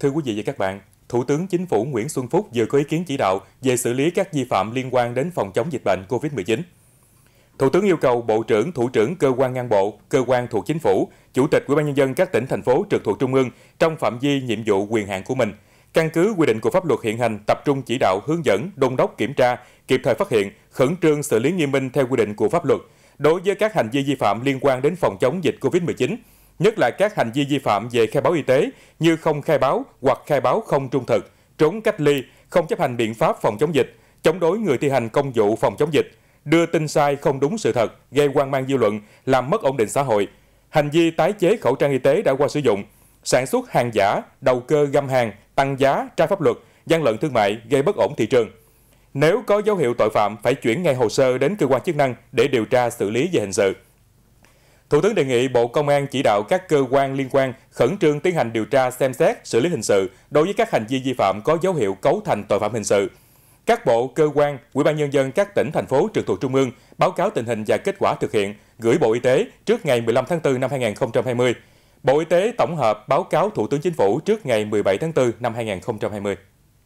Thưa quý vị và các bạn, Thủ tướng Chính phủ Nguyễn Xuân Phúc vừa có ý kiến chỉ đạo về xử lý các vi phạm liên quan đến phòng chống dịch bệnh COVID-19. Thủ tướng yêu cầu Bộ trưởng, Thủ trưởng cơ quan ngang bộ, cơ quan thuộc chính phủ, Chủ tịch Ủy ban nhân dân các tỉnh thành phố trực thuộc trung ương trong phạm vi nhiệm vụ quyền hạn của mình, căn cứ quy định của pháp luật hiện hành tập trung chỉ đạo hướng dẫn, đôn đốc kiểm tra, kịp thời phát hiện, khẩn trương xử lý nghiêm minh theo quy định của pháp luật đối với các hành vi vi phạm liên quan đến phòng chống dịch COVID-19 nhất là các hành vi vi phạm về khai báo y tế như không khai báo hoặc khai báo không trung thực, trốn cách ly, không chấp hành biện pháp phòng chống dịch, chống đối người thi hành công vụ phòng chống dịch, đưa tin sai không đúng sự thật, gây hoang mang dư luận, làm mất ổn định xã hội. Hành vi tái chế khẩu trang y tế đã qua sử dụng, sản xuất hàng giả, đầu cơ găm hàng, tăng giá, trái pháp luật, gian lận thương mại, gây bất ổn thị trường. Nếu có dấu hiệu tội phạm, phải chuyển ngay hồ sơ đến cơ quan chức năng để điều tra xử lý về hình sự. Thủ tướng đề nghị Bộ Công an chỉ đạo các cơ quan liên quan khẩn trương tiến hành điều tra xem xét xử lý hình sự đối với các hành vi vi phạm có dấu hiệu cấu thành tội phạm hình sự. Các bộ, cơ quan, Ủy ban nhân dân các tỉnh thành phố trực thuộc trung ương báo cáo tình hình và kết quả thực hiện gửi Bộ Y tế trước ngày 15 tháng 4 năm 2020. Bộ Y tế tổng hợp báo cáo Thủ tướng Chính phủ trước ngày 17 tháng 4 năm 2020.